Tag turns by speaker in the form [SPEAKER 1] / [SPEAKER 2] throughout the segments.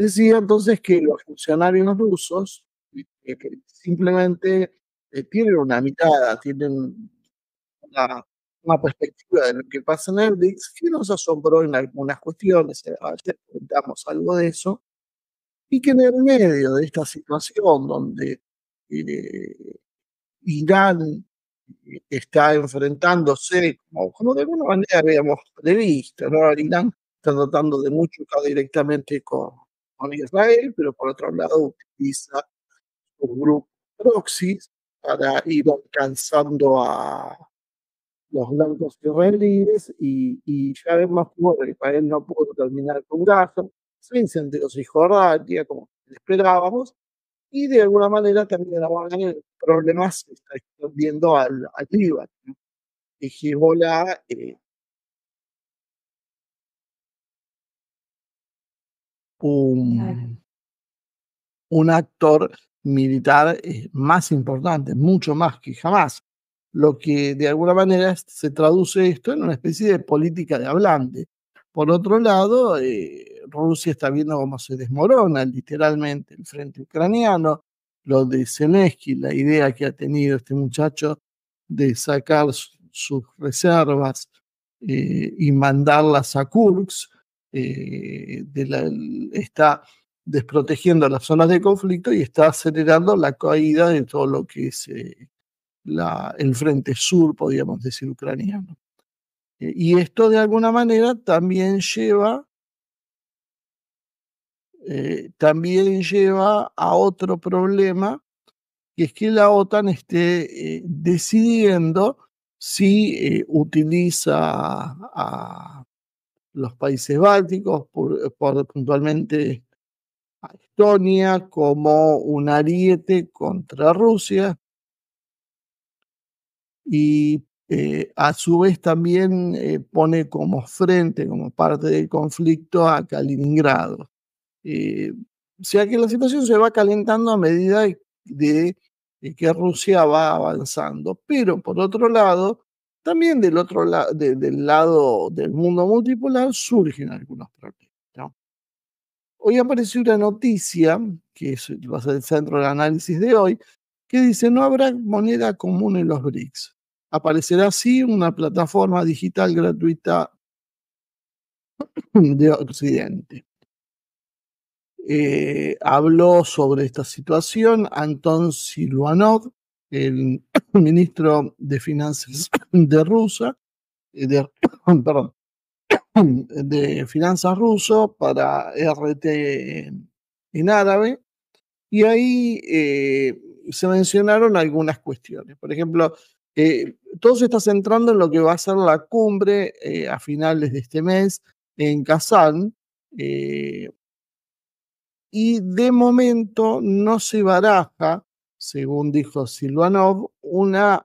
[SPEAKER 1] Decía entonces que los funcionarios rusos eh, simplemente eh, tienen una mitad, tienen una, perspectiva de lo que pasa en el país, que nos asombró en algunas cuestiones, ayer comentamos algo de eso, y que en el medio de esta situación donde eh, Irán está enfrentándose, como, de alguna manera habíamos previsto, Irán está tratando de mucho directamente con, con Israel, pero por otro lado utiliza un grupo proxies para ir alcanzando a los blancos israelíes y, y ya vemos cómo Israel no pudo terminar con Gaza, se incendió Jordania como esperábamos y de alguna manera también el problema se está extendiendo al, al Líbano. Y Hezbollah eh, un, actor militar eh, más importante, mucho más que jamás. Lo que de alguna manera se traduce esto en una especie de política de hablante. Por otro lado, eh, Rusia está viendo cómo se desmorona literalmente el frente ucraniano, lo de Zelensky, la idea que ha tenido este muchacho de sacar sus reservas eh, y mandarlas a Kursk, eh, está desprotegiendo las zonas de conflicto y está acelerando la caída de todo lo que es eh, el frente sur, podríamos decir, ucraniano. Eh, y esto de alguna manera también lleva, también lleva a otro problema, que es que la OTAN esté decidiendo si utiliza a los países bálticos, por, puntualmente a Estonia, como un ariete contra Rusia. Y eh, a su vez también eh, pone como frente, como parte del conflicto a Kaliningrado. Eh, o sea que la situación se va calentando a medida de que Rusia va avanzando. Pero por otro lado, también del otro lado, del lado del mundo multipolar surgen algunos problemas. Hoy apareció una noticia, que es, va a ser el centro del análisis de hoy, que dice no habrá moneda común en los BRICS. Aparecerá así una plataforma digital gratuita de Occidente. Eh, habló sobre esta situación Anton Siluanov, el ministro de Finanzas de Rusia, eh, de, de Finanzas ruso para RT en árabe, y ahí eh, se mencionaron algunas cuestiones. Por ejemplo, eh, todo se está centrando en lo que va a ser la cumbre a finales de este mes en Kazán. y de momento no se baraja según dijo Silvanov, una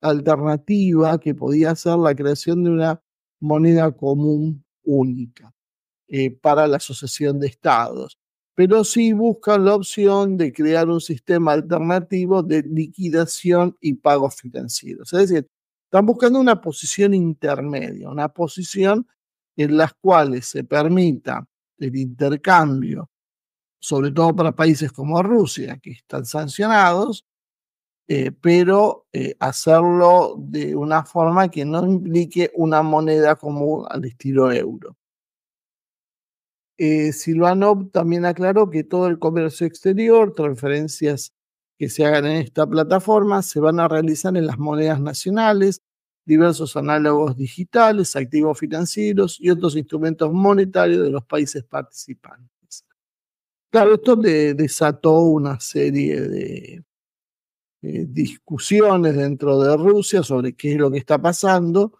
[SPEAKER 1] alternativa que podía ser la creación de una moneda común única eh, para la asociación de estados. Pero sí buscan la opción de crear un sistema alternativo de liquidación y pagos financieros. Es decir, están buscando una posición intermedia, una posición en la cual se permita el intercambio sobre todo para países como Rusia, que están sancionados, eh, pero eh, hacerlo de una forma que no implique una moneda común al estilo euro. Eh, Silvanov también aclaró que todo el comercio exterior, transferencias que se hagan en esta plataforma, se van a realizar en las monedas nacionales, diversos análogos digitales, activos financieros y otros instrumentos monetarios de los países participantes. Claro, esto desató una serie de eh, discusiones dentro de Rusia sobre qué es lo que está pasando.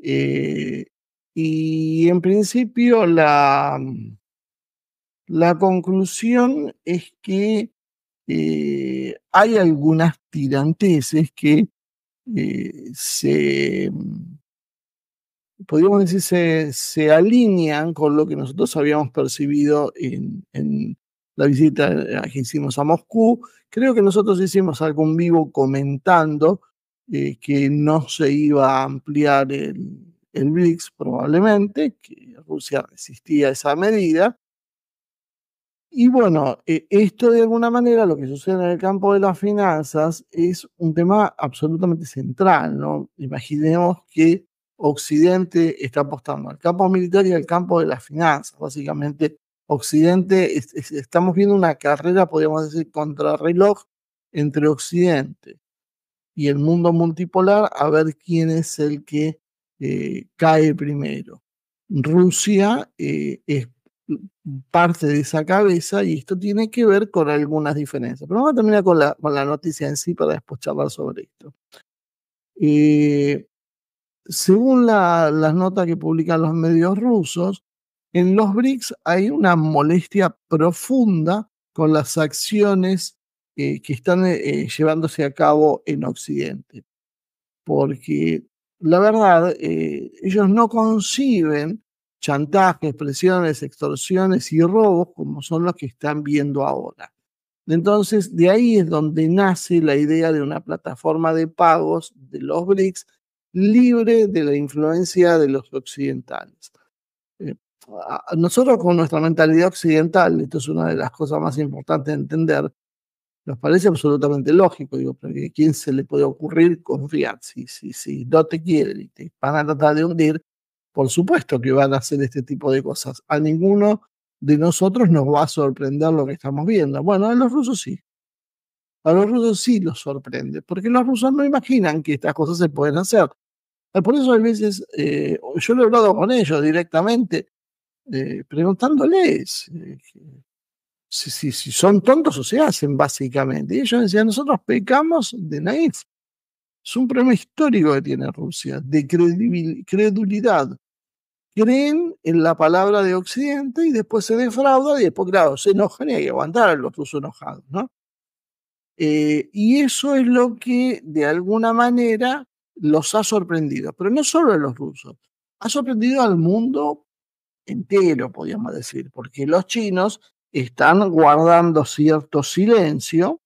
[SPEAKER 1] Eh, y en principio la, la conclusión es que eh, hay algunas tiranteses que se, podríamos decir, se, alinean con lo que nosotros habíamos percibido en, la visita eh, que hicimos a Moscú. Creo que nosotros hicimos algo en vivo comentando eh, que no se iba a ampliar el, el BRICS probablemente, que Rusia resistía esa medida. Y bueno, e, esto de alguna manera, lo que sucede en el campo de las finanzas, es un tema absolutamente central, ¿no? Imaginemos que Occidente está apostando al campo militar y al campo de las finanzas, básicamente Occidente, estamos viendo una carrera, podríamos decir, contrarreloj entre Occidente y el mundo multipolar a ver quién es el que eh, cae primero. Rusia eh, es parte de esa cabeza y esto tiene que ver con algunas diferencias. Pero vamos a terminar con la, noticia en sí para después charlar sobre esto. Eh, según las notas que publican los medios rusos, en los BRICS hay una molestia profunda con las acciones que están eh, eh, llevándose a cabo en Occidente, porque la verdad, eh, ellos no conciben chantajes, presiones, extorsiones y robos como son los que están viendo ahora. Entonces, de ahí es donde nace la idea de una plataforma de pagos de los BRICS libre de la influencia de los occidentales nosotros con nuestra mentalidad occidental, esto es una de las cosas más importantes de entender, nos parece absolutamente lógico, digo, ¿a quién se le puede ocurrir confiar? Si, sí, sí. no te quieren y te van a tratar de hundir, por supuesto que van a hacer este tipo de cosas. A ninguno de nosotros nos va a sorprender lo que estamos viendo. Bueno, a los rusos sí. A los rusos sí los sorprende, porque los rusos no imaginan que estas cosas se pueden hacer. Por eso a veces eh, yo lo he hablado con ellos directamente eh, preguntándoles eh, si, si, son tontos o se hacen, básicamente. ellos decían, nosotros pecamos de naif. Es un problema histórico que tiene Rusia, de credulidad. Creen en la palabra de Occidente y después se defrauda y después, claro, se enojan y hay que aguantar a los rusos enojados, eh, y eso es lo que, de alguna manera, los ha sorprendido. Pero no solo a los rusos, ha sorprendido al mundo entero, podríamos decir, porque los chinos están guardando cierto silencio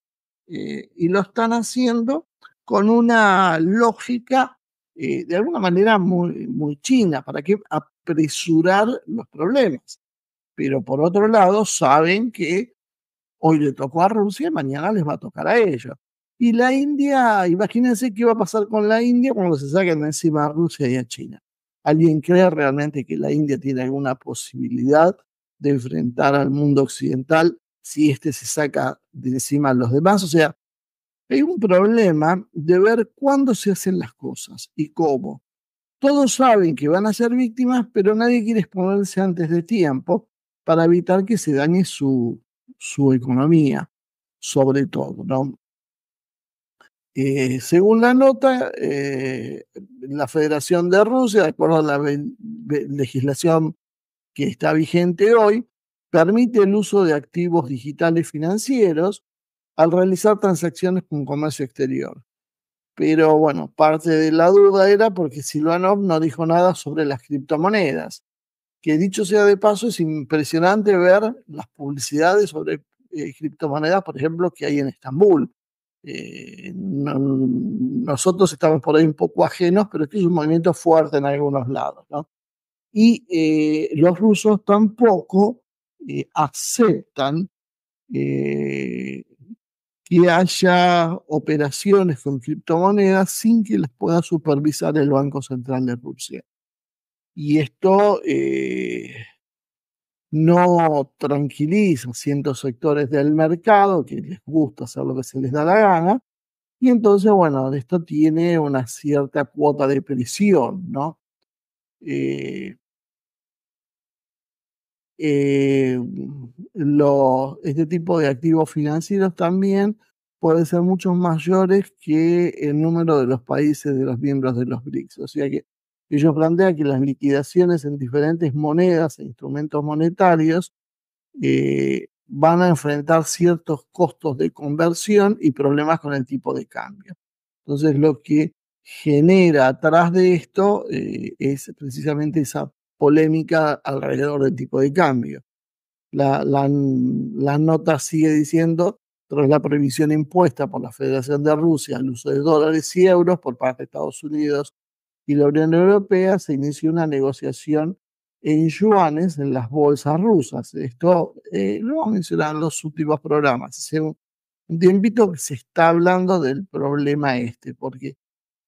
[SPEAKER 1] eh, y lo están haciendo con una lógica eh, de alguna manera muy, muy china, para que apresurar los problemas. Pero por otro lado, saben que hoy le tocó a Rusia y mañana les va a tocar a ellos. Y la India, imagínense qué va a pasar con la India cuando se saquen encima a Rusia y a China. ¿Alguien cree realmente que la India tiene alguna posibilidad de enfrentar al mundo occidental si éste se saca de encima a los demás? O sea, hay un problema de ver cuándo se hacen las cosas y cómo. Todos saben que van a ser víctimas, pero nadie quiere exponerse antes de tiempo para evitar que se dañe su, su economía, sobre todo, ¿no? Eh, según la nota, eh, la Federación de Rusia, de acuerdo a la legislación que está vigente hoy, permite el uso de activos digitales financieros al realizar transacciones con comercio exterior. Pero bueno, parte de la duda era porque Silvanov no dijo nada sobre las criptomonedas, que dicho sea de paso, es impresionante ver las publicidades sobre eh, criptomonedas, por ejemplo, que hay en Estambul eh, mm, nosotros estamos por ahí un poco ajenos, pero este es un movimiento fuerte en algunos lados. ¿no? Y eh, los rusos tampoco eh, aceptan que haya operaciones con criptomonedas sin que las pueda supervisar el Banco Central de Rusia. Y esto no tranquiliza ciertos sectores del mercado que les gusta hacer lo que se les da la gana. Y entonces, bueno, esto tiene una cierta cuota de presión, ¿no? Eh, eh, este tipo de activos financieros también pueden ser mucho mayores que el número de los países de los miembros de los BRICS. O sea que ellos plantean que las liquidaciones en diferentes monedas e instrumentos monetarios eh, van a enfrentar ciertos costos de conversión y problemas con el tipo de cambio. Entonces, lo que genera atrás de esto eh, es precisamente esa polémica alrededor del tipo de cambio. La, nota sigue diciendo, tras la prohibición impuesta por la Federación de Rusia al uso de dólares y euros por parte de Estados Unidos y la Unión Europea se inició una negociación en yuanes en las bolsas rusas. Esto eh, lo vamos a en los últimos programas. Hace un tiempito que se está hablando del problema este, porque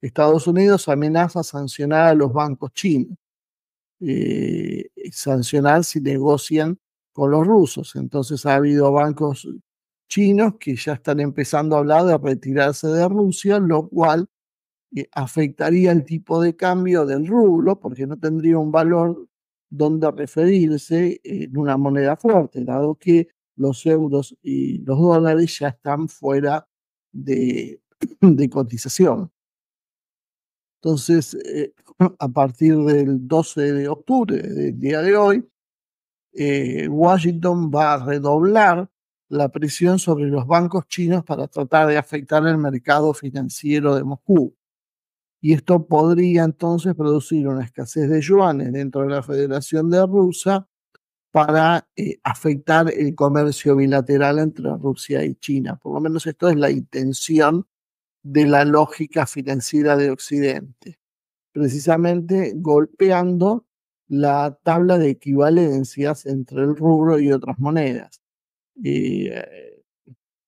[SPEAKER 1] Estados Unidos amenaza sancionar a los bancos chinos, eh, sancionar si negocian con los rusos. Entonces ha habido bancos chinos que ya están empezando a hablar de retirarse de Rusia, lo cual que eh, afectaría el tipo de cambio del rublo porque no tendría un valor donde referirse eh, en una moneda fuerte, dado que los euros y los dólares ya están fuera de, cotización. Entonces, eh, a partir del 12 de octubre, del día de hoy, Washington va a redoblar la presión sobre los bancos chinos para tratar de afectar el mercado financiero de Moscú y esto podría entonces producir una escasez de yuanes dentro de la Federación de Rusia para eh, afectar el comercio bilateral entre Rusia y China. Por lo menos esto es la intención de la lógica financiera de Occidente, precisamente golpeando la tabla de equivalencias entre el rubro y otras monedas. Eh,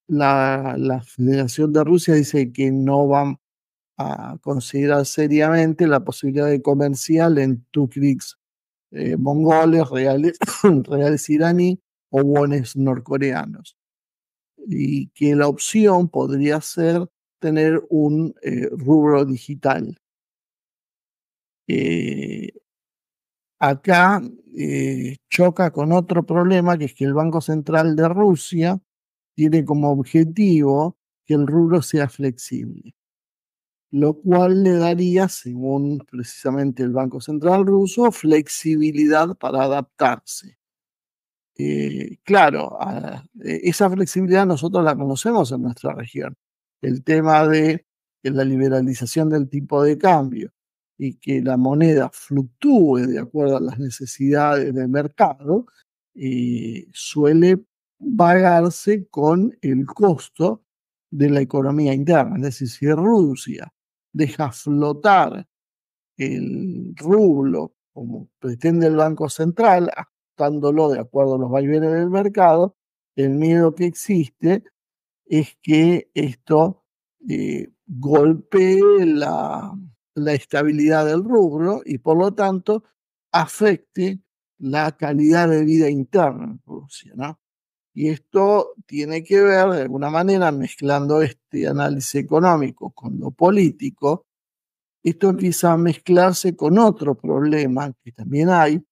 [SPEAKER 1] la Federación de Rusia dice que no van a considerar seriamente la posibilidad de comercial en tucrics eh, mongoles, reales, reales iraní o wones norcoreanos. Y que la opción podría ser tener un eh, rubro digital. Eh, acá eh, choca con otro problema, que es que el Banco Central de Rusia tiene como objetivo que el rubro sea flexible lo cual le daría, según precisamente el Banco Central ruso, flexibilidad para adaptarse. Eh, claro, e, esa flexibilidad nosotros la conocemos en nuestra región. El tema de la liberalización del tipo de cambio y que la moneda fluctúe de acuerdo a las necesidades del mercado, eh, suele pagarse con el costo de la economía interna. Es decir, si Rusia deja flotar el rublo, como pretende el Banco Central, ajustándolo de acuerdo a los vaivenes del mercado, el miedo que existe es que esto eh, golpee la, estabilidad del rublo y por lo tanto afecte la calidad de vida interna en Rusia. ¿no? Y esto tiene que ver, de alguna manera, mezclando este análisis económico con lo político, esto empieza a mezclarse con otro problema que también hay,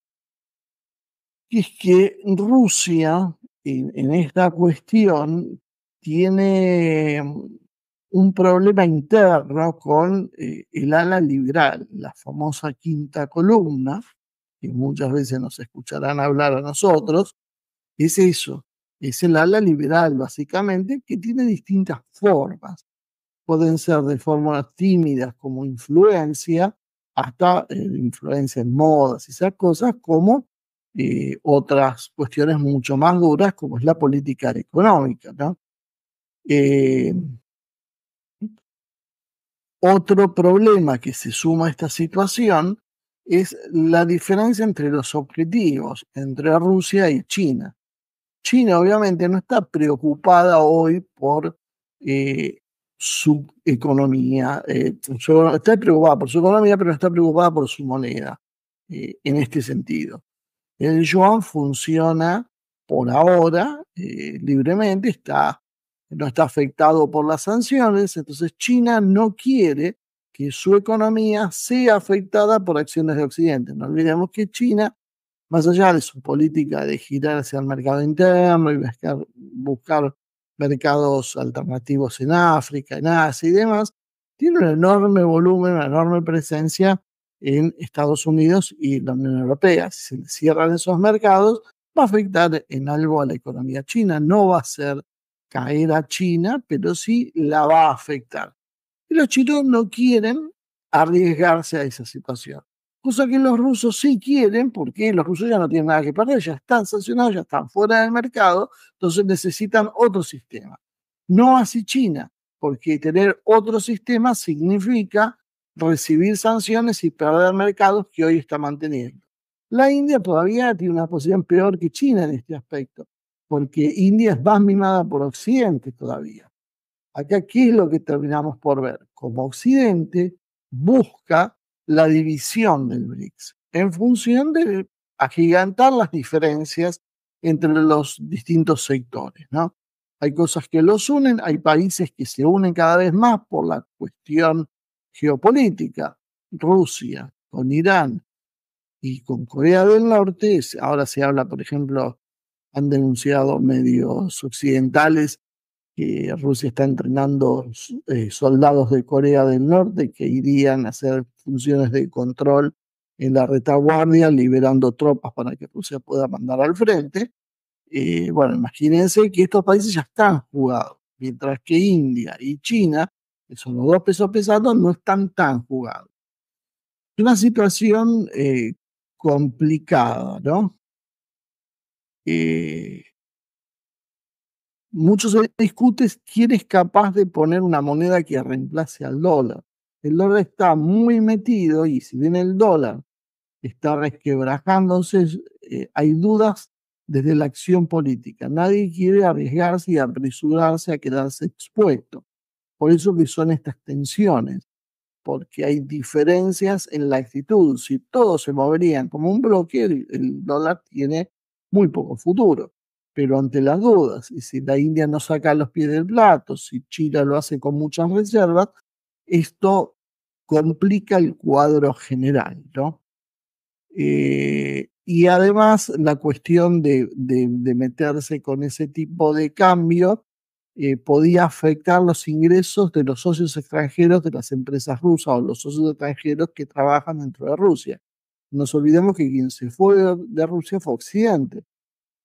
[SPEAKER 1] que es que Rusia en, esta cuestión tiene mm, un problema interno con eh, el ala liberal, la famosa quinta columna, que muchas veces nos escucharán hablar a nosotros, es eso, es el ala liberal, básicamente, que tiene distintas formas. Pueden ser de formas tímidas como influencia, hasta eh, influencia en modas y esas cosas, como eh, otras cuestiones mucho más duras, como es la política económica. Eh, otro problema que se suma a esta situación es la diferencia entre los objetivos entre Rusia y China. China obviamente no está preocupada hoy por eh, su economía, eh, está preocupada por su economía, pero no está preocupada por su moneda eh, en este sentido. El yuan funciona por ahora libremente, está, no está afectado por las sanciones, entonces China no quiere que su economía sea afectada por acciones de Occidente. No olvidemos que China más allá de su política de girar hacia el mercado interno y buscar, mercados alternativos en África, en Asia y demás, tiene un enorme volumen, una enorme presencia en Estados Unidos y la Unión Europea. Si se cierran esos mercados, va a afectar en algo a la economía china. No va a ser caer a China, pero sí la va a afectar. Y los chinos no quieren arriesgarse a esa situación cosa que los rusos sí quieren, porque los rusos ya no tienen nada que perder, ya están sancionados, ya están fuera del mercado, entonces necesitan otro sistema. No así China, porque tener otro sistema significa recibir sanciones y perder mercados que hoy está manteniendo. La India todavía tiene una posición peor que China en este aspecto, porque India es más mimada por Occidente todavía. Acá, ¿qué es lo que terminamos por ver? Como Occidente busca la división del BRICS en función de agigantar las diferencias entre los distintos sectores. ¿no? Hay cosas que los unen, hay países que se unen cada vez más por la cuestión geopolítica. Rusia con Irán y con Corea del Norte, ahora se habla, por ejemplo, han denunciado medios occidentales que Rusia está entrenando eh, soldados de Corea del Norte que irían a hacer funciones de control en la retaguardia, liberando tropas para que Rusia pueda mandar al frente. Eh, bueno, imagínense que estos países ya están jugados, mientras que India y China, que son los dos pesos pesados, no están tan jugados. Es una situación eh, complicada, ¿no? Eh, Muchos se quién es capaz de poner una moneda que reemplace al dólar. El dólar está muy metido y si bien el dólar está resquebrajándose, eh, hay dudas desde la acción política. Nadie quiere arriesgarse y apresurarse a quedarse expuesto. Por eso que son estas tensiones, porque hay diferencias en la actitud. Si todos se moverían como un bloque, el dólar tiene muy poco futuro pero ante las dudas, y si la India no saca los pies del plato, si China lo hace con muchas reservas, esto complica el cuadro general, ¿no? Eh, y además la cuestión de, meterse con ese tipo de cambio eh, podía afectar los ingresos de los socios extranjeros de las empresas rusas o los socios extranjeros que trabajan dentro de Rusia. Nos olvidemos que quien se fue de Rusia fue Occidente.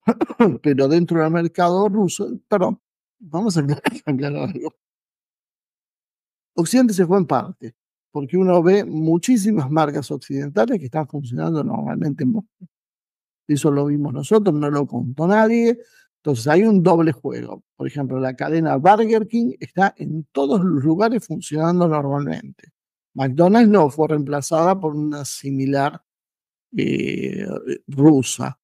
[SPEAKER 1] pero dentro del mercado ruso, perdón, vamos a aclarar algo. Occidente se fue en parte, porque uno ve muchísimas marcas occidentales que están funcionando normalmente en Moscú. Eso lo vimos nosotros, no lo contó nadie. Entonces hay un doble juego. Por ejemplo, la cadena Burger King está en todos los lugares funcionando normalmente. McDonald's no, fue reemplazada por una similar eh, rusa.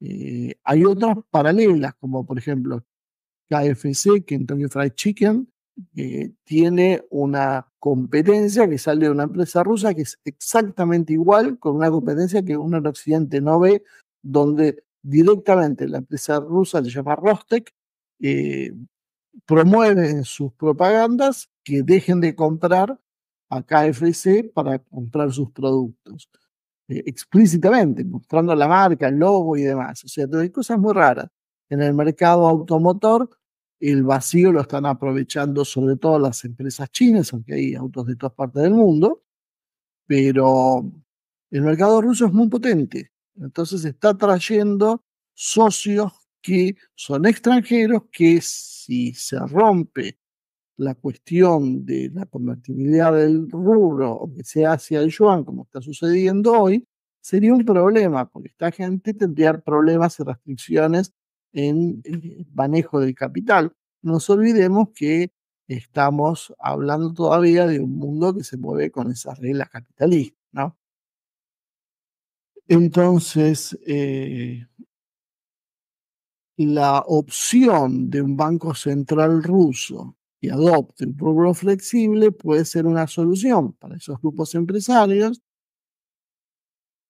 [SPEAKER 1] Eh, hay otras paralelas, como por ejemplo KFC, que Kentucky Fried Chicken, eh, tiene una competencia que sale de una empresa rusa que es exactamente igual con una competencia que uno en Occidente no ve, donde directamente la empresa rusa le llama Rostec, eh, promueve en sus propagandas que dejen de comprar a KFC para comprar sus productos. Eh, explícitamente, mostrando la marca, el logo y demás. O sea, hay cosas muy raras. En el mercado automotor, el vacío lo están aprovechando sobre todo las empresas chinas, aunque hay autos de todas partes del mundo, pero el mercado ruso es muy potente. Entonces está trayendo socios que son extranjeros, que si se rompe la cuestión de la convertibilidad del rubro o que sea hacia el yuan, como está sucediendo hoy, sería un problema, porque esta gente tendría problemas y restricciones en el eh, manejo del capital. No nos olvidemos que estamos hablando todavía de un mundo que se mueve con esas reglas capitalistas, Entonces, eh, la opción de un banco central ruso y adopte un rubro flexible puede ser una solución para esos grupos empresarios.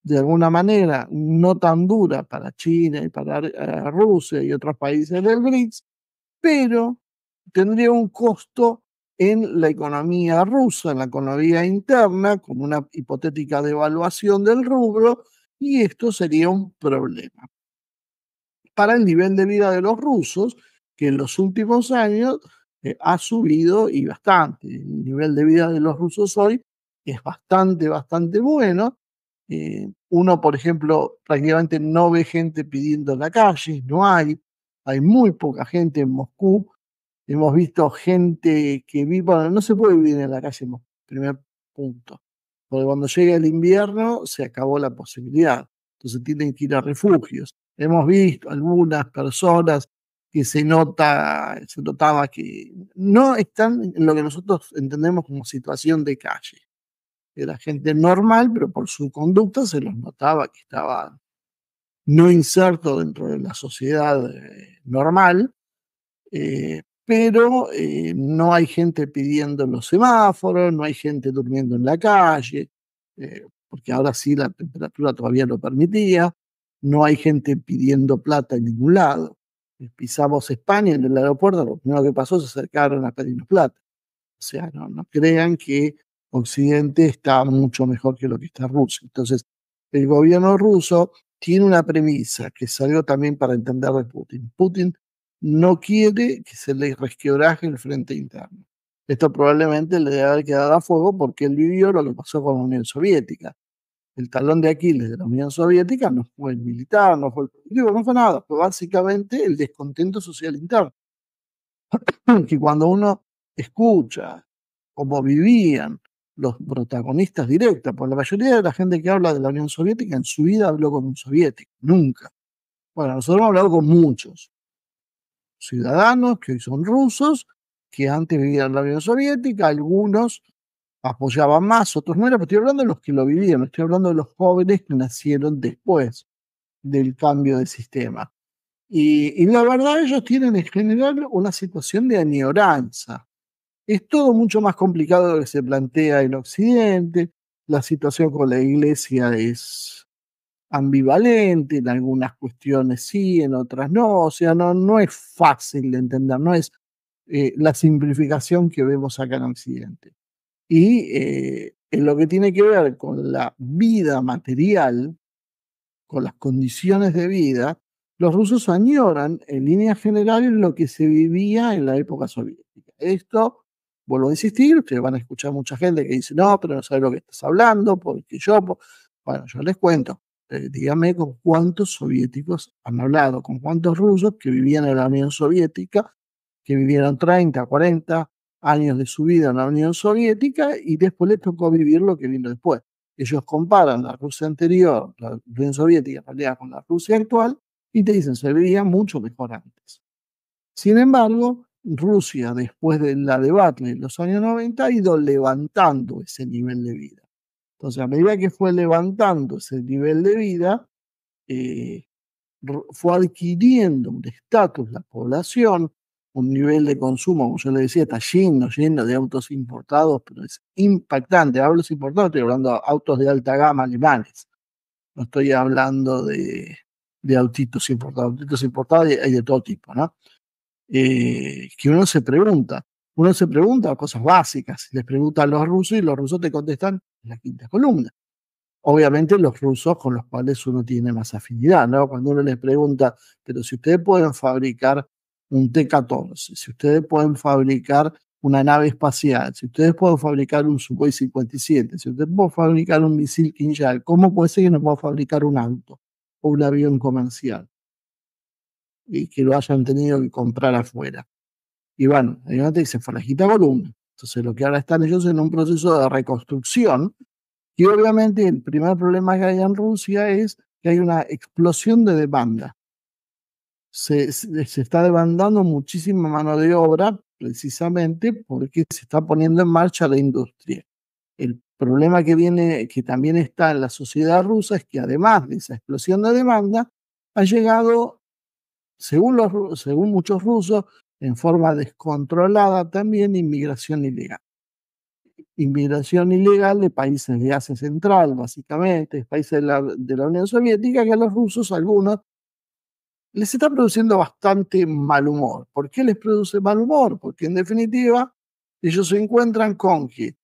[SPEAKER 1] De alguna manera, no tan dura para China y para eh, Rusia y otros países del BRICS, pero tendría un costo en la economía rusa, en la economía interna, con una hipotética devaluación del rubro, y esto sería un problema. Para el nivel de vida de los rusos, que en los últimos años eh, ha subido y bastante. El nivel de vida de los rusos hoy es bastante, bastante bueno. Eh, uno, por ejemplo, prácticamente no ve gente pidiendo en la calle, no hay, hay muy poca gente en Moscú. Hemos visto gente que vive, bueno, no se puede vivir en la calle en Moscú, primer punto. Porque cuando llega el invierno se acabó la posibilidad. Entonces tienen que ir a refugios. Hemos visto algunas personas que se nota, se notaba que no están en lo que nosotros entendemos como situación de calle. Era gente normal, pero por su conducta se los notaba que estaba no inserto dentro de la sociedad eh, normal, eh, pero eh, no hay gente pidiendo los semáforos, no hay gente durmiendo en la calle, porque ahora sí la temperatura todavía lo permitía, no hay gente pidiendo plata en ningún lado pisamos España en el aeropuerto, lo primero que pasó se acercaron a pedirnos plata. O sea, no, no crean que Occidente está mucho mejor que lo que está Rusia. Entonces, el gobierno ruso tiene una premisa que salió también para entender de Putin. Putin no quiere que se le resquebraje el frente interno. Esto probablemente le debe haber quedado a fuego porque él vivió lo que pasó con la Unión Soviética el talón de Aquiles de la Unión Soviética no fue el militar, no fue el político, no fue nada, fue básicamente el descontento social interno. que cuando uno escucha cómo vivían los protagonistas directos, porque la mayoría de la gente que habla de la Unión Soviética en su vida habló con un soviético, nunca. Bueno, nosotros hemos hablado con muchos ciudadanos que hoy son rusos, que antes vivían en la Unión Soviética, algunos apoyaban más, otros no pero estoy hablando de los que lo vivían, estoy hablando de los jóvenes que nacieron después del cambio de sistema. Y, la verdad, ellos tienen en general una situación de añoranza. Es todo mucho más complicado de lo que se plantea en Occidente. La situación con la iglesia es ambivalente, en algunas cuestiones sí, en otras no. O sea, no, es fácil de entender, no es eh, la simplificación que vemos acá en Occidente. Y eh, en lo que tiene que ver con la vida material, con las condiciones de vida, los rusos añoran en línea general lo que se vivía en la época soviética. Esto, vuelvo a insistir, ustedes van a escuchar mucha gente que dice, no, pero no sabes lo que estás hablando, porque yo, bueno, yo les cuento, eh, Dígame díganme con cuántos soviéticos han hablado, con cuántos rusos que vivían en la Unión Soviética, que vivieron 30, 40, años de su vida en la Unión Soviética y después le tocó vivir lo que vino después. Ellos comparan la Rusia anterior, la Unión Soviética, con la Rusia actual y te dicen, se vivía mucho mejor antes. Sin embargo, Rusia, después de la debacle en los años 90, ha ido levantando ese nivel de vida. Entonces, a medida que fue levantando ese nivel de vida, eh, fue adquiriendo un estatus la población, un nivel de consumo, como yo le decía, está lleno, lleno de autos importados, pero es impactante. Hablo de importados, estoy hablando de autos de alta gama alemanes. No estoy hablando de, de autitos importados. Autitos importados hay de todo tipo, ¿no? Eh, que uno se pregunta. Uno se pregunta cosas básicas. Les pregunta a los rusos y los rusos te contestan en la quinta columna. Obviamente los rusos con los cuales uno tiene más afinidad, ¿no? Cuando uno les pregunta, pero si ustedes pueden fabricar un T-14, si ustedes pueden fabricar una nave espacial, si ustedes pueden fabricar un Sukhoi 57, si ustedes pueden fabricar un misil Kinjal, ¿cómo puede ser que no puedan fabricar un auto o un avión comercial? Y que lo hayan tenido que comprar afuera. Y bueno, ahí dice se volumen. Entonces lo que ahora están ellos en un proceso de reconstrucción y obviamente el primer problema que hay en Rusia es que hay una explosión de demanda se, está demandando muchísima mano de obra precisamente porque se está poniendo en marcha la industria. El problema que viene, que también está en la sociedad rusa, es que además de esa explosión de demanda, ha llegado, según, los, según muchos rusos, en forma descontrolada también inmigración ilegal. Inmigración ilegal de países de Asia Central, básicamente, países de la, de la Unión Soviética, que a los rusos algunos les está produciendo bastante mal humor. ¿Por qué les produce mal humor? Porque en definitiva, ellos se encuentran con que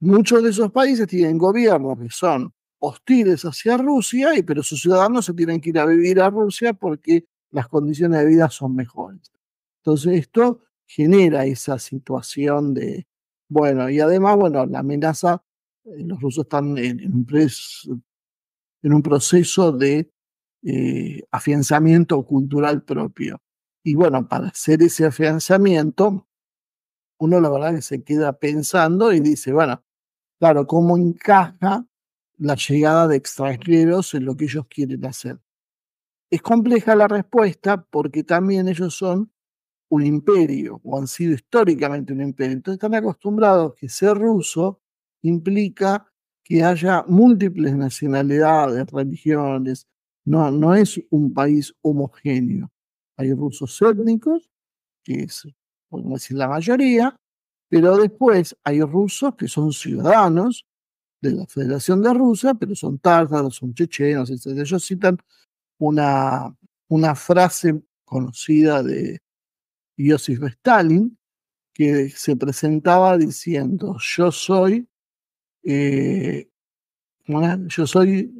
[SPEAKER 1] muchos de esos países tienen gobiernos que son hostiles hacia Rusia, y, pero sus ciudadanos se tienen que ir a vivir a Rusia porque las condiciones de vida son mejores. Entonces esto genera esa situación de, bueno, y además, bueno, la amenaza, eh, los rusos están en, en un proceso de eh, afianzamiento cultural propio. Y bueno, para hacer ese afianzamiento, uno la verdad que se queda pensando y dice, bueno, claro, ¿cómo encaja la llegada de extranjeros en lo que ellos quieren hacer? Es compleja la respuesta porque también ellos son un imperio o han sido históricamente un imperio. Entonces están acostumbrados que ser ruso implica que haya múltiples nacionalidades, religiones, no, no es un país homogéneo. Hay rusos étnicos, que es, podemos decir, la mayoría, pero después hay rusos que son ciudadanos de la Federación de Rusia, pero son tártaros, son chechenos, etc. Ellos citan una, una frase conocida de Iosif Stalin, que se presentaba diciendo, yo soy, eh, yo soy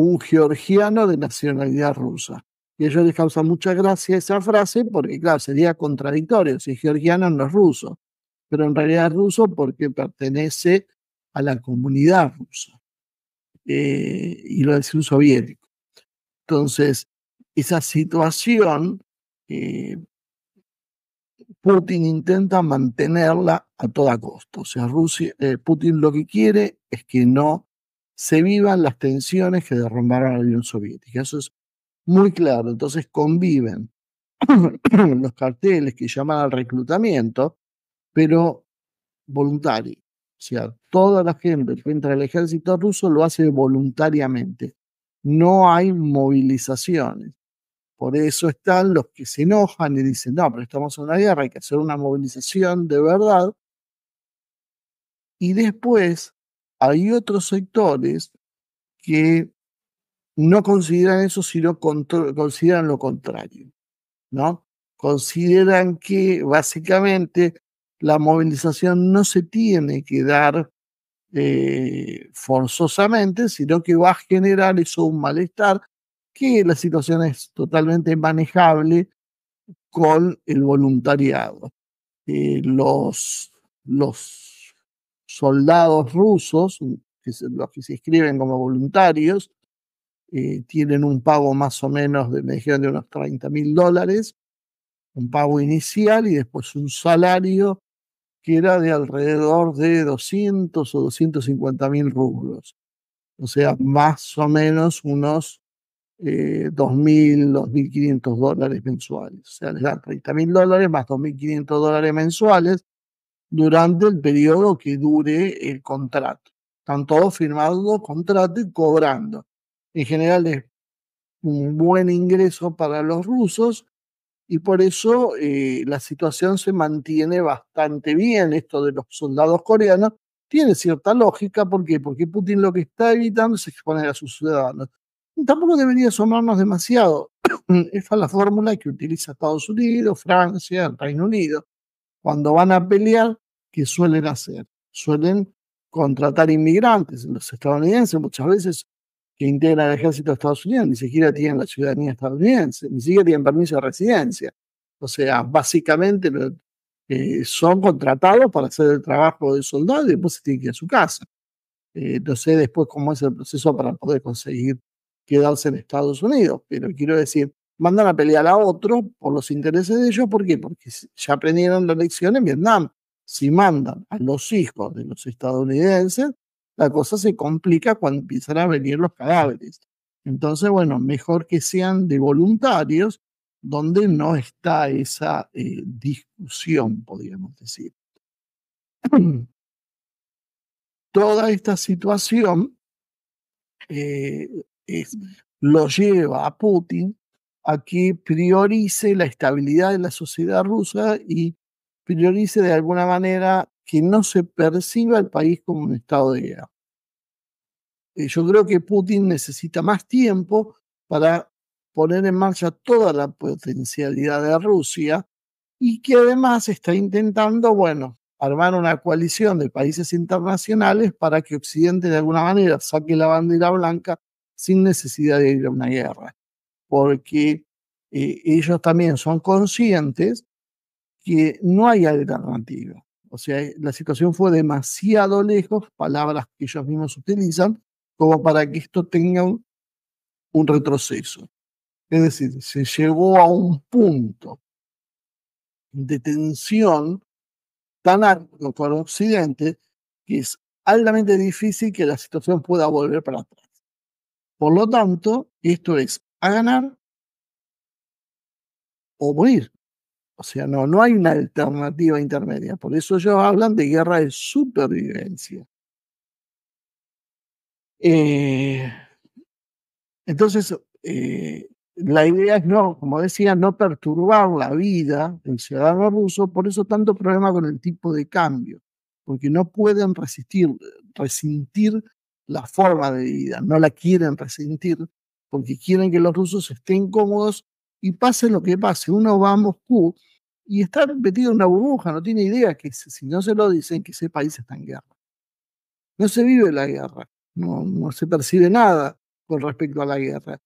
[SPEAKER 1] un georgiano de nacionalidad rusa. Y a ellos les causa mucha gracia esa frase porque, claro, sería contradictorio, si georgiano no es ruso, pero en realidad es ruso porque pertenece a la comunidad rusa eh, y lo es un soviético. Entonces, esa situación, eh, Putin intenta mantenerla a toda costa. O sea, Rusia, eh, Putin lo que quiere es que no se vivan las tensiones que derrumbaron a la Unión Soviética. Eso es muy claro. Entonces conviven los carteles que llaman al reclutamiento, pero voluntario. O sea, toda la gente que entra al ejército ruso lo hace voluntariamente. No hay movilizaciones. Por eso están los que se enojan y dicen, no, pero estamos en una guerra, hay que hacer una movilización de verdad. Y después hay otros sectores que no consideran eso, sino consideran lo contrario, ¿no? Consideran que básicamente la movilización no se tiene que dar eh, forzosamente, sino que va a generar eso un malestar, que la situación es totalmente manejable con el voluntariado. Eh, los, los soldados rusos, que los que se inscriben como voluntarios, eh, tienen un pago más o menos, de, me dijeron, de unos 30 mil dólares, un pago inicial y después un salario que era de alrededor de 200 o 250 mil rublos. O sea, más o menos unos eh, 2.000, 2.500 dólares mensuales. O sea, les dan 30.000 dólares más 2.500 dólares mensuales, durante el periodo que dure el contrato. Están todos firmando contrato y cobrando. En general es un buen ingreso para los rusos y por eso eh, la situación se mantiene bastante bien. Esto de los soldados coreanos tiene cierta lógica. ¿Por qué? Porque Putin lo que está evitando es exponer a sus ciudadanos. tampoco debería asomarnos demasiado. Esa es la fórmula que utiliza Estados Unidos, Francia, Reino Unido cuando van a pelear, ¿qué suelen hacer. Suelen contratar inmigrantes, los estadounidenses muchas veces que integran el ejército de Estados Unidos, ni siquiera tienen la ciudadanía estadounidense, ni siquiera tienen permiso de residencia. O sea, básicamente eh, son contratados para hacer el trabajo de soldado y después se tienen que ir a su casa. Eh, no sé después cómo es el proceso para poder conseguir quedarse en Estados Unidos, pero quiero decir, mandan a pelear a otro por los intereses de ellos. ¿Por qué? Porque ya aprendieron la lección en Vietnam. Si mandan a los hijos de los estadounidenses, la cosa se complica cuando empiezan a venir los cadáveres. Entonces, bueno, mejor que sean de voluntarios donde no está esa eh, discusión, podríamos decir. Toda esta situación eh, lo lleva a Putin a que priorice la estabilidad de la sociedad rusa y priorice de alguna manera que no se perciba el país como un estado de guerra. Eh, yo creo que Putin necesita más tiempo para poner en marcha toda la potencialidad de Rusia y que además está intentando, bueno, armar una coalición de países internacionales para que Occidente de alguna manera saque la bandera blanca sin necesidad de ir a una guerra porque eh, ellos también son conscientes que no hay alternativa. O sea, eh, la situación fue demasiado lejos, palabras que ellos mismos utilizan, como para que esto tenga un, retroceso. Es decir, se llegó a un punto de tensión tan alto con Occidente que es altamente difícil que la situación pueda volver para atrás. Por lo tanto, esto es a ganar o morir. O sea, no, no hay una alternativa intermedia. Por eso ellos hablan de guerra de supervivencia. Eh, entonces, eh, la idea es no, como decía, no perturbar la vida del ciudadano ruso, por eso tanto problema con el tipo de cambio, porque no pueden resistir, resentir la forma de vida, no la quieren resentir porque quieren que los rusos estén cómodos y pase lo que pase. Uno va a Moscú y está metido en una burbuja, no tiene idea que si no se lo dicen, que ese país está en guerra. No se vive la guerra, no, no se percibe nada con respecto a la guerra.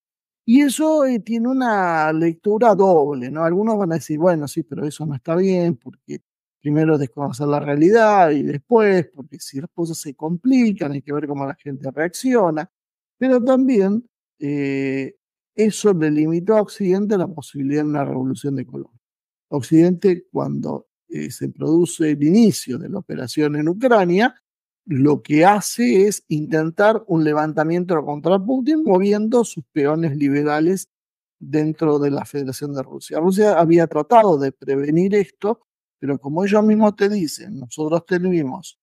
[SPEAKER 1] Y eso eh, tiene una lectura doble, ¿no? Algunos van a decir, bueno, sí, pero eso no está bien, porque primero desconocer la realidad y después, porque si las cosas se complican, hay que ver cómo la gente reacciona. Pero también eh, eso le limitó a Occidente la posibilidad de una revolución de Colombia. Occidente, cuando eh, se produce el inicio de la operación en Ucrania, lo que hace es intentar un levantamiento contra Putin moviendo sus peones liberales dentro de la Federación de Rusia. Rusia había tratado de prevenir esto, pero como ellos mismos te dicen, nosotros tuvimos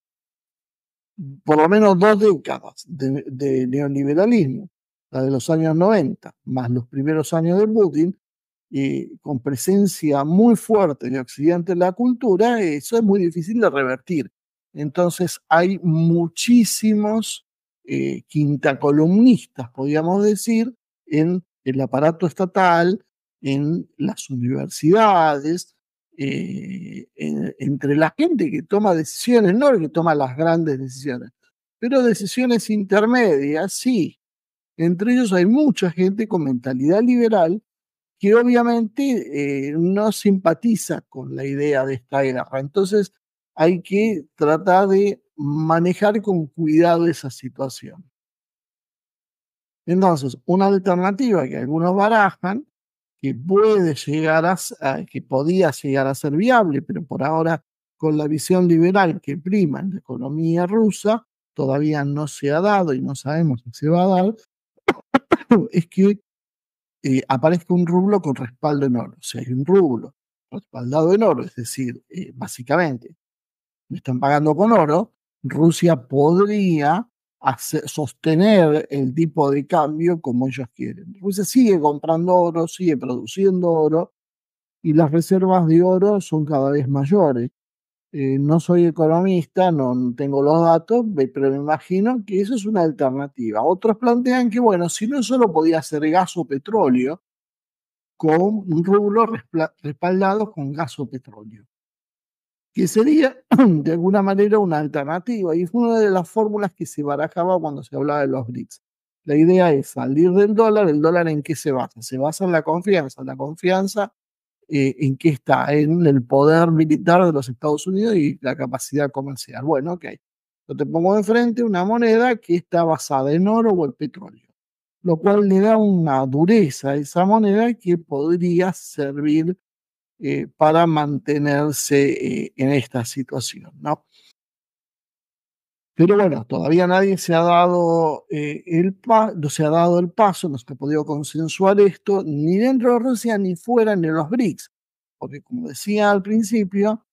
[SPEAKER 1] por lo menos dos décadas de neoliberalismo la de los años 90, más los primeros años de Putin, con presencia muy fuerte de Occidente en la cultura, eso es muy difícil de revertir. Entonces hay muchísimos eh, quintacolumnistas, podríamos decir, en el aparato estatal, en las universidades, eh, entre la gente que toma decisiones, no el que toma las grandes decisiones, pero decisiones intermedias, sí, entre ellos hay mucha gente con mentalidad liberal que obviamente eh, no simpatiza con la idea de esta guerra. Entonces hay que tratar de manejar con cuidado esa situación. Entonces, una alternativa que algunos barajan, que puede llegar a, que podía llegar a ser viable, pero por ahora con la visión liberal que prima en la economía rusa, todavía no se ha dado y no sabemos si se va a dar, es que eh, aparezca un rublo con respaldo en oro. O sea, hay un rublo respaldado en oro, es decir, eh, básicamente, me están pagando con oro, Rusia podría sostener el tipo de cambio como ellos quieren. Rusia sigue comprando oro, sigue produciendo oro, y las reservas de oro son cada vez mayores. Eh, no soy economista, no tengo los datos, pero me imagino que eso es una alternativa. Otros plantean que, bueno, si no solo podía ser gas o petróleo, con un rublo respaldado con gas o petróleo, que sería de alguna manera una alternativa y es una de las fórmulas que se barajaba cuando se hablaba de los BRICS. La idea es salir del dólar, el dólar en qué se basa? Se basa en la confianza, la confianza eh, en qué está, en el poder militar de los Estados Unidos y la capacidad comercial. Bueno, ok. Yo te pongo de frente una moneda que está basada en oro o en petróleo, lo cual le da una dureza a esa moneda que podría servir eh, para mantenerse eh, en esta situación, ¿no? Pero bueno, todavía nadie se ha dado, eh, el, no se ha dado el paso, no se ha podido consensuar esto, ni dentro de Rusia ni fuera, ni en los BRICS. Porque como decía al principio,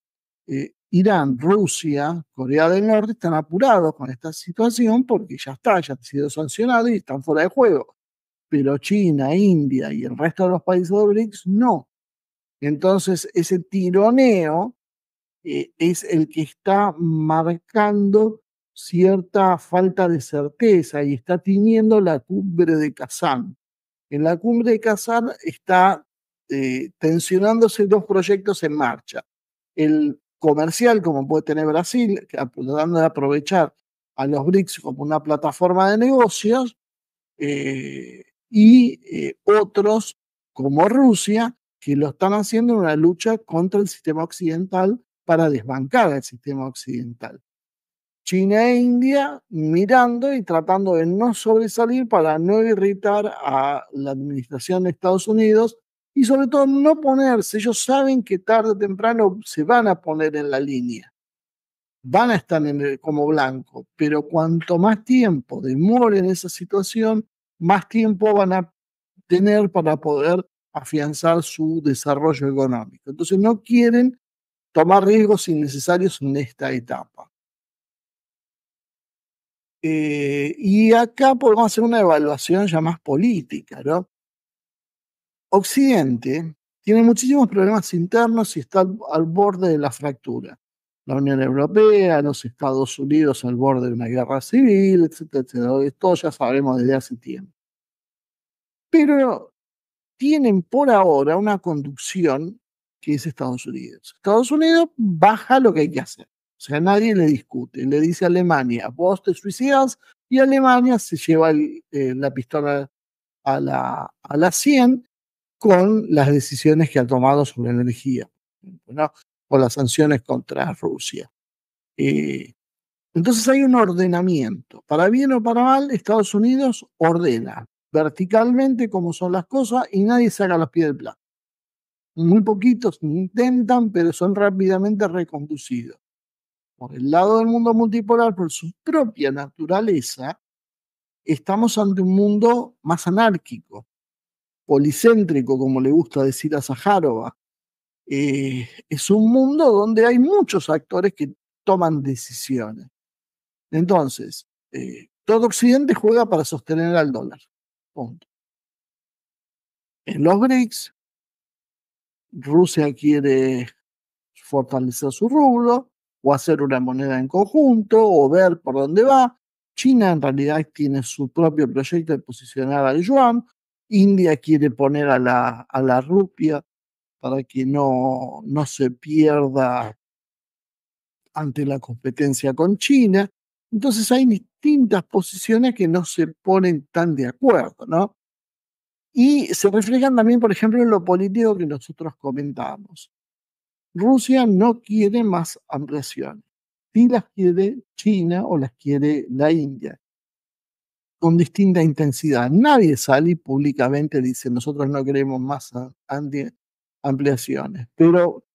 [SPEAKER 1] eh, Irán, Rusia, Corea del Norte están apurados con esta situación porque ya está, ya han sido sancionados y están fuera de juego. Pero China, India y el resto de los países de BRICS no. Entonces, ese tironeo eh, es el que está marcando cierta falta de certeza y está tiñendo la cumbre de Kazán. En la cumbre de Kazán está eh, tensionándose dos proyectos en marcha. El comercial, como puede tener Brasil, tratando de aprovechar a los BRICS como una plataforma de negocios, eh, y eh, otros, como Rusia, que lo están haciendo en una lucha contra el sistema occidental para desbancar al sistema occidental. China e India mirando y tratando de no sobresalir para no irritar a la administración de Estados Unidos y sobre todo no ponerse. Ellos saben que tarde o temprano se van a poner en la línea. Van a estar como blanco, pero cuanto más tiempo en esa situación, más tiempo van a tener para poder afianzar su desarrollo económico. Entonces no quieren tomar riesgos innecesarios en esta etapa. Eh, y acá podemos hacer una evaluación ya más política, ¿no? Occidente tiene muchísimos problemas internos y está al, borde de la fractura. La Unión Europea, los Estados Unidos al borde de una guerra civil, etcétera, etcétera. Esto ya sabemos desde hace tiempo. Pero tienen por ahora una conducción que es Estados Unidos. Estados Unidos baja lo que hay que hacer. O sea, nadie le discute. Le dice a Alemania, vos te suicidas y Alemania se lleva eh, la pistola a la, a la 100 con las decisiones que ha tomado sobre energía, o las sanciones contra Rusia. Eh, entonces hay un ordenamiento. Para bien o para mal, Estados Unidos ordena verticalmente cómo son las cosas y nadie saca los pies del plato. Muy poquitos intentan, pero son rápidamente reconducidos por el lado del mundo multipolar, por su propia naturaleza, estamos ante un mundo más anárquico, policéntrico, como le gusta decir a Zaharova. Eh, es un mundo donde hay muchos actores que toman decisiones. Entonces, eh, todo Occidente juega para sostener al dólar. Punto. En los BRICS, Rusia quiere fortalecer su rublo, o hacer una moneda en conjunto o ver por dónde va. China en realidad tiene su propio proyecto de posicionar al yuan. India quiere poner a la, rupia para que no, se pierda ante la competencia con China. Entonces hay distintas posiciones que no se ponen tan de acuerdo, ¿no? Y se reflejan también, por ejemplo, en lo político que nosotros comentamos. Rusia no quiere más ampliaciones. Si las quiere China o las quiere la India, con distinta intensidad. Nadie sale y públicamente dice, nosotros no queremos más ampliaciones, pero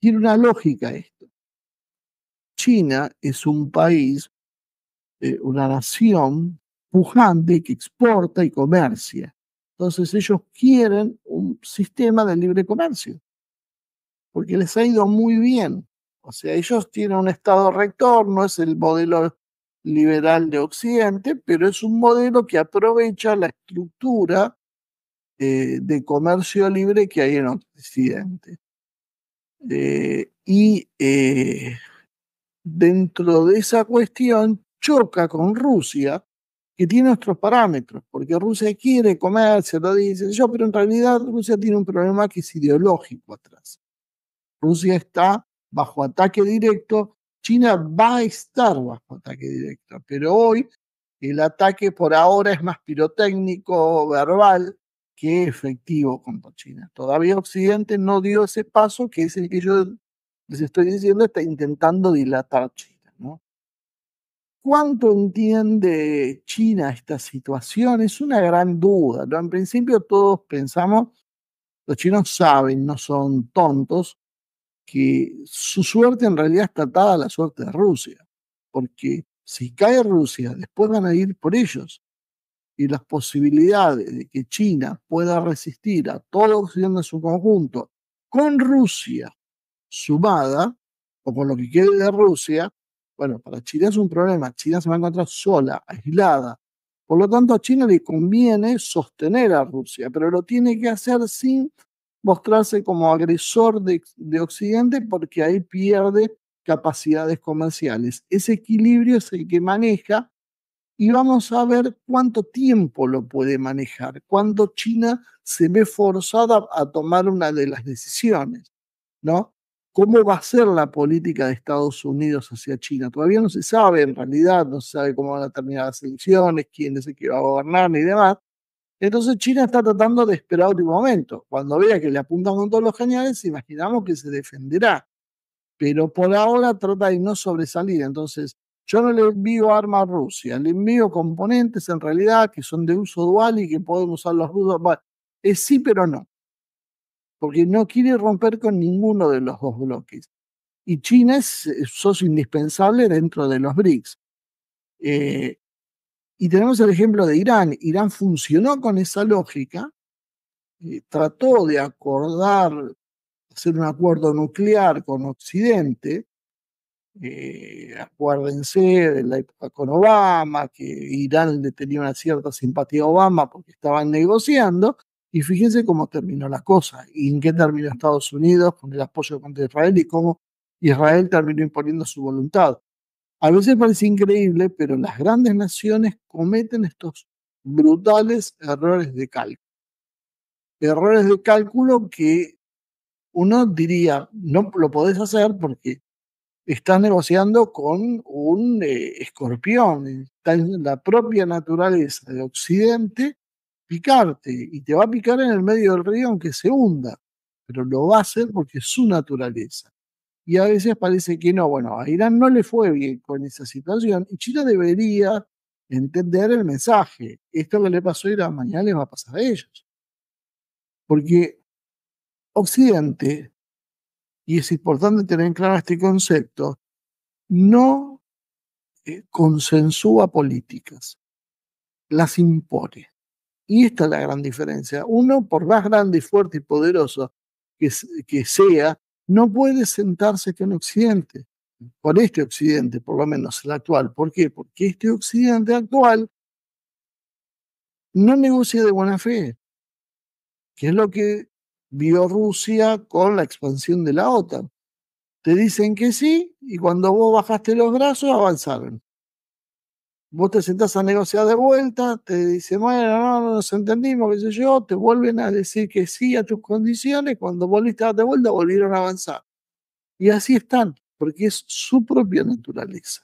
[SPEAKER 1] tiene una lógica esto. China es un país, eh, una nación pujante que exporta y comercia. Entonces ellos quieren un sistema de libre comercio porque les ha ido muy bien. O sea, ellos tienen un Estado rector, no es el modelo liberal de Occidente, pero es un modelo que aprovecha la estructura eh, de comercio libre que hay en Occidente. Eh, y eh, dentro de esa cuestión choca con Rusia, que tiene otros parámetros, porque Rusia quiere comercio, lo dice yo, pero en realidad Rusia tiene un problema que es ideológico atrás. Rusia está bajo ataque directo, China va a estar bajo ataque directo, pero hoy el ataque por ahora es más pirotécnico, verbal, que efectivo contra China. Todavía Occidente no dio ese paso que es el que yo les estoy diciendo, está intentando dilatar China. ¿Cuánto entiende China esta situación? Es una gran duda. En principio todos pensamos, los chinos saben, no son tontos, que su suerte en realidad está atada a la suerte de Rusia, porque si cae Rusia, después van a ir por ellos. Y las posibilidades de que China pueda resistir a todo Occidente en su conjunto, con Rusia sumada, o con lo que quede de Rusia, bueno, para China es un problema. China se va a encontrar sola, aislada. Por lo tanto, a China le conviene sostener a Rusia, pero lo tiene que hacer sin mostrarse como agresor de, Occidente porque ahí pierde capacidades comerciales. Ese equilibrio es el que maneja y vamos a ver cuánto tiempo lo puede manejar, cuándo China se ve forzada a tomar una de las decisiones, ¿no? ¿Cómo va a ser la política de Estados Unidos hacia China? Todavía no se sabe, en realidad, no se sabe cómo van a terminar las elecciones, quién es el que va a gobernar y demás, entonces China está tratando de esperar otro momento. Cuando vea que le apuntan con todos los geniales, imaginamos que se defenderá. Pero por ahora trata de no sobresalir. Entonces, yo no le envío armas a Rusia, le envío componentes en realidad que son de uso dual y que pueden usar los rusos. Bueno, es sí, pero no. Porque no quiere romper con ninguno de los dos bloques. Y China es eh, socio indispensable dentro de los BRICS. Eh, y tenemos el ejemplo de Irán. Irán funcionó con esa lógica, eh, trató de acordar, hacer un acuerdo nuclear con Occidente. Eh, acuérdense de la época con Obama, que Irán le tenía una cierta simpatía a Obama porque estaban negociando. Y fíjense cómo terminó la cosa y en qué terminó Estados Unidos con el apoyo contra Israel y cómo Israel terminó imponiendo su voluntad. A veces parece increíble, pero las grandes naciones cometen estos brutales errores de cálculo. Errores de cálculo que uno diría, no lo podés hacer porque estás negociando con un eh, escorpión, está en la propia naturaleza de Occidente, picarte, y te va a picar en el medio del río aunque se hunda, pero lo va a hacer porque es su naturaleza y a veces parece que no. Bueno, a Irán no le fue bien con esa situación y China debería entender el mensaje. Esto que le pasó a Irán mañana les va a pasar a ellos. Porque Occidente, y es importante tener claro este concepto, no eh, consensúa políticas, las impone. Y esta es la gran diferencia. Uno, por más grande, fuerte y poderoso que sea, no puede sentarse con Occidente, con este Occidente, por lo menos el actual. ¿Por qué? Porque este Occidente actual no negocia de buena fe, que es lo que vio Rusia con la expansión de la OTAN. Te dicen que sí y cuando vos bajaste los brazos avanzaron vos te sentás a negociar de vuelta, te dicen, bueno, no, no nos entendimos, qué sé yo, te vuelven a decir que sí a tus condiciones, cuando volviste de vuelta volvieron a avanzar. Y así están, porque es su propia naturaleza.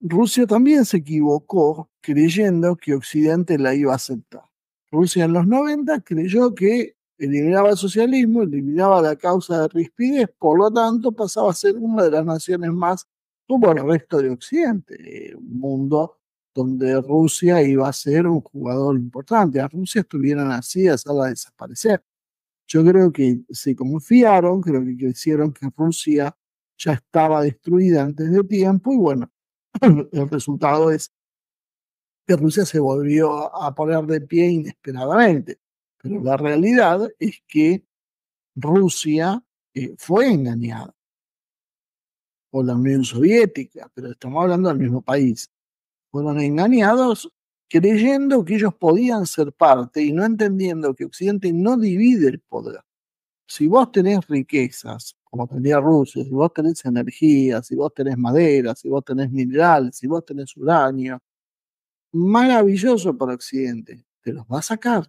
[SPEAKER 1] Rusia también se equivocó creyendo que Occidente la iba a aceptar. Rusia en los 90 creyó que eliminaba el socialismo, eliminaba la causa de rispidez, por lo tanto pasaba a ser una de las naciones más como el resto de Occidente, un mundo donde Rusia iba a ser un jugador importante. A Rusia estuvieran así, a desaparecer. Yo creo que se confiaron, creo que hicieron que Rusia ya estaba destruida antes de tiempo y bueno, el resultado es que Rusia se volvió a poner de pie inesperadamente. Pero la realidad es que Rusia eh, fue engañada o la Unión Soviética, pero estamos hablando del mismo país, fueron engañados creyendo que ellos podían ser parte y no entendiendo que Occidente no divide el poder. Si vos tenés riquezas, como tendría Rusia, si vos tenés energía, si vos tenés madera, si vos tenés minerales, si vos tenés uranio, maravilloso para Occidente, te los va a sacar.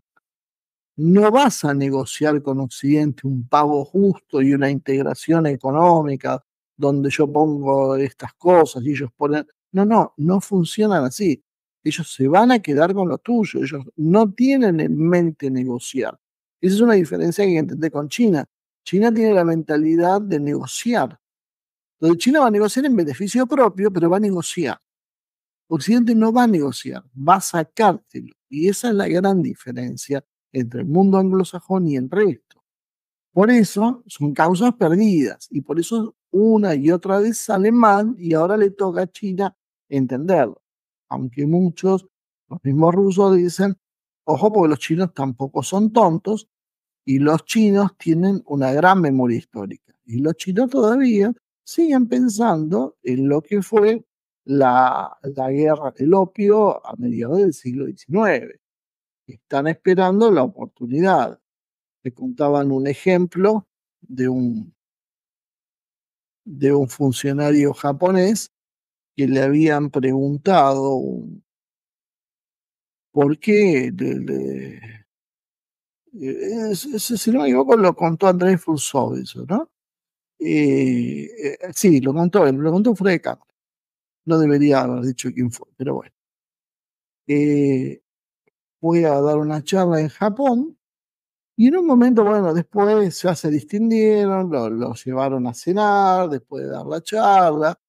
[SPEAKER 1] No vas a negociar con Occidente un pago justo y una integración económica donde yo pongo estas cosas y ellos ponen... No, no, no funcionan así. Ellos se van a quedar con lo tuyo, ellos no tienen en mente negociar. Esa es una diferencia que entendí con China. China tiene la mentalidad de negociar. Donde China va a negociar en beneficio propio, pero va a negociar. Occidente no va a negociar, va a sacártelo. Y esa es la gran diferencia entre el mundo anglosajón y el resto. Por eso son causas perdidas y por eso una y otra vez sale mal y ahora le toca a China entenderlo. Aunque muchos, los mismos rusos dicen, ojo porque los chinos tampoco son tontos y los chinos tienen una gran memoria histórica. Y los chinos todavía siguen pensando en lo que fue la, guerra del opio a mediados del siglo XIX. Están esperando la oportunidad. me contaban un ejemplo de un de un funcionario japonés que le habían preguntado por qué eh, si no me equivoco lo contó Andrés Fursov, ¿no? Eh, eh, sí, lo contó, lo contó No debería haber dicho quién fue, pero bueno. voy a dar una charla en Japón y en un momento, bueno, después ya se distinguieron, los llevaron a cenar, después de dar la charla,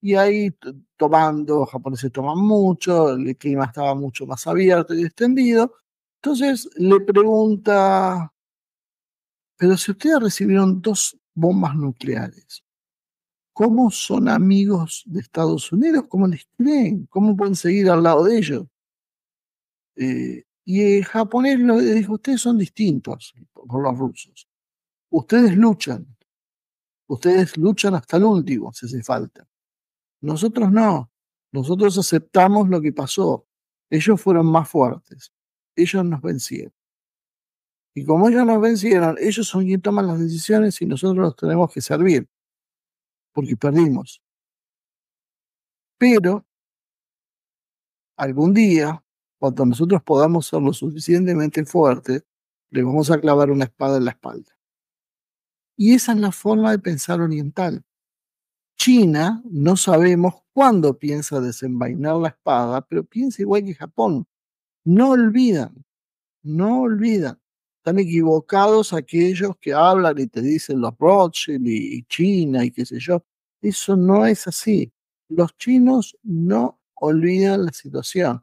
[SPEAKER 1] y ahí tomando, los japoneses toman mucho, el clima estaba mucho más abierto y extendido. Entonces le pregunta, pero si ustedes recibieron dos bombas nucleares, ¿cómo son amigos de Estados Unidos? ¿Cómo les creen? ¿Cómo pueden seguir al lado de ellos? Eh, y el japonés le dijo, ustedes son distintos por los rusos. Ustedes luchan. Ustedes luchan hasta el último, si hace falta. Nosotros no. Nosotros aceptamos lo que pasó. Ellos fueron más fuertes. Ellos nos vencieron. Y como ellos nos vencieron, ellos son quienes toman las decisiones y nosotros los tenemos que servir. Porque perdimos. Pero algún día cuando nosotros podamos ser lo suficientemente fuertes, le vamos a clavar una espada en la espalda. Y esa es la forma de pensar oriental. China, no sabemos cuándo piensa desenvainar la espada, pero piensa igual que Japón. No olvidan, no olvidan. Están equivocados aquellos que hablan y te dicen los Rothschild y China y qué sé yo. Eso no es así. Los chinos no olvidan la situación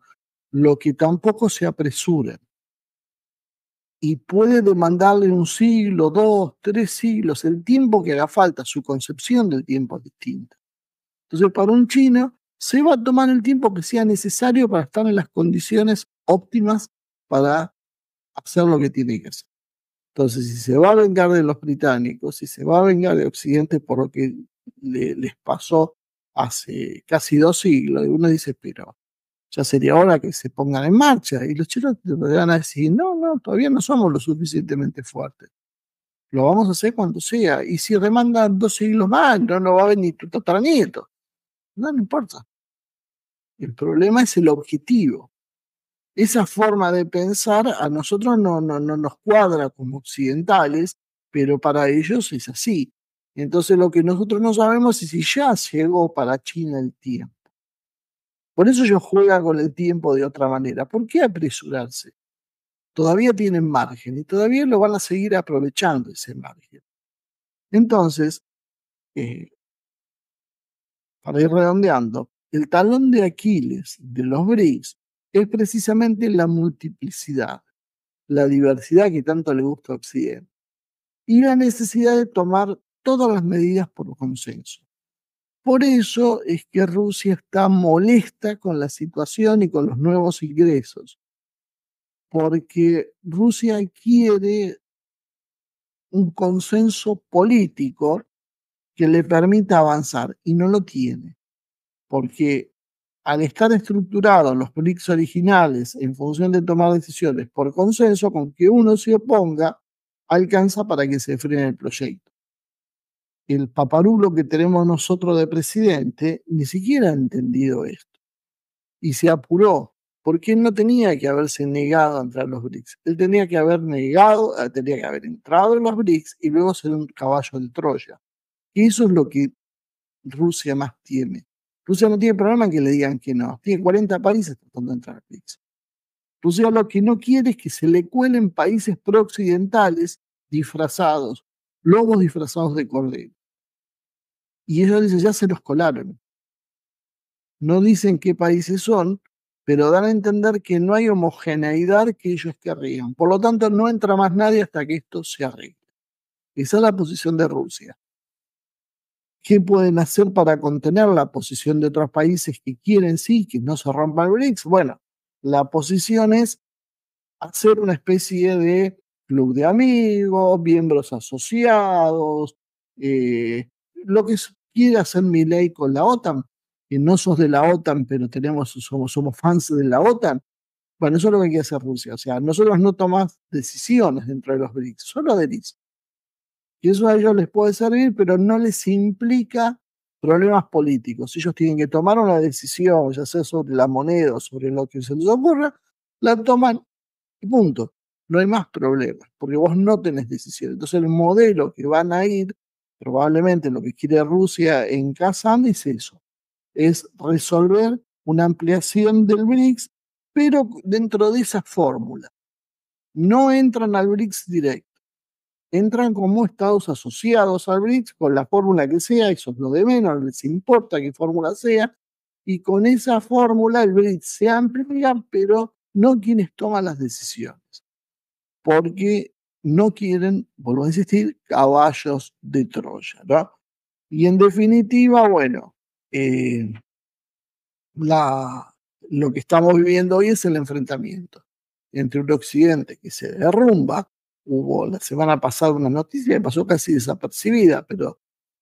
[SPEAKER 1] lo que tampoco se apresura Y puede demandarle un siglo, dos, tres siglos, el tiempo que haga falta, su concepción del tiempo es distinta. Entonces, para un chino, se va a tomar el tiempo que sea necesario para estar en las condiciones óptimas para hacer lo que tiene que hacer. Entonces, si se va a vengar de los británicos, si se va a vengar de Occidente por lo que les pasó hace casi dos siglos, uno dice, pero ya sería hora que se pongan en marcha. Y los chinos te van a decir, no, no, todavía no somos lo suficientemente fuertes. Lo vamos a hacer cuando sea. Y si remandan dos siglos más, no, no va a venir tu tataranieto. No, no importa. El problema es el objetivo. Esa forma de pensar a nosotros no, no, no nos cuadra como occidentales, pero para ellos es así. Entonces lo que nosotros no sabemos es si ya llegó para China el tiempo. Por eso ellos juegan con el tiempo de otra manera. ¿Por qué apresurarse? Todavía tienen margen y todavía lo van a seguir aprovechando ese margen. Entonces, eh, para ir redondeando, el talón de Aquiles de los BRICS es precisamente la multiplicidad, la diversidad que tanto le gusta a Occidente y la necesidad de tomar todas las medidas por consenso. Por eso es que Rusia está molesta con la situación y con los nuevos ingresos, porque Rusia quiere un consenso político que le permita avanzar y no lo tiene, porque al estar estructurados los BRICS originales en función de tomar decisiones por consenso, con que uno se oponga, alcanza para que se frene el proyecto el paparulo que tenemos nosotros de presidente ni siquiera ha entendido esto. Y se apuró, porque él no tenía que haberse negado a entrar en los BRICS. Él tenía que haber negado, eh, tenía que haber entrado en los BRICS y luego ser un caballo de Troya. Y eso es lo que Rusia más tiene. Rusia no tiene problema en que le digan que no. Tiene 40 países tratando de entrar a BRICS. Rusia lo que no quiere es que se le cuelen países prooccidentales disfrazados, lobos disfrazados de cordero. Y ellos dicen, ya se los colaron. No dicen qué países son, pero dan a entender que no hay homogeneidad que ellos querrían. Por lo tanto, no entra más nadie hasta que esto se arregle. Esa es la posición de Rusia. ¿Qué pueden hacer para contener la posición de otros países que quieren sí, que no se rompa el BRICS? Bueno, la posición es hacer una especie de club de amigos, miembros asociados, eh, lo que es quiere hacer mi ley con la OTAN, que no sos de la OTAN, pero tenemos, somos, somos fans de la OTAN. Bueno, eso es lo que quiere hacer Rusia. O sea, nosotros no tomamos decisiones dentro de los BRICS, solo adherís. Y eso a ellos les puede servir, pero no les implica problemas políticos. Ellos tienen que tomar una decisión, ya sea sobre la moneda o sobre lo que se les ocurra, la toman y punto. No hay más problemas, porque vos no tenés decisión. Entonces el modelo que van a ir probablemente lo que quiere Rusia en Kazán es eso, es resolver una ampliación del BRICS, pero dentro de esa fórmula. No entran al BRICS directo, entran como estados asociados al BRICS con la fórmula que sea, eso es lo de menos, les importa qué fórmula sea, y con esa fórmula el BRICS se amplía, pero no quienes toman las decisiones, porque no quieren, vuelvo a insistir, caballos de Troya. Y en definitiva, bueno, eh, la, lo que estamos viviendo hoy es el enfrentamiento entre un occidente que se derrumba. Hubo la semana pasada una noticia que pasó casi desapercibida, pero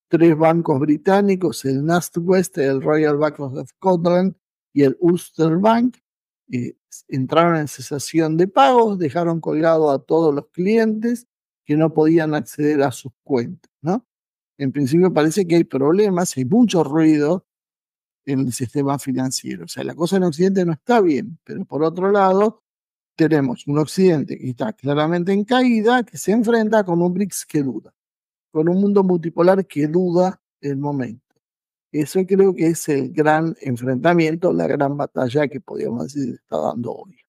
[SPEAKER 1] tres bancos británicos, el Nast West, el Royal Bank of Scotland y el Ulster Bank, eh, entraron en cesación de pagos, dejaron colgado a todos los clientes que no podían acceder a sus cuentas, ¿no? En principio parece que hay problemas, hay mucho ruido en el sistema financiero. O sea, la cosa en Occidente no está bien, pero por otro lado, tenemos un Occidente que está claramente en caída, que se enfrenta con un BRICS que duda, con un mundo multipolar que duda el momento. Eso creo que es el gran enfrentamiento, la gran batalla que podríamos decir está dando hoy.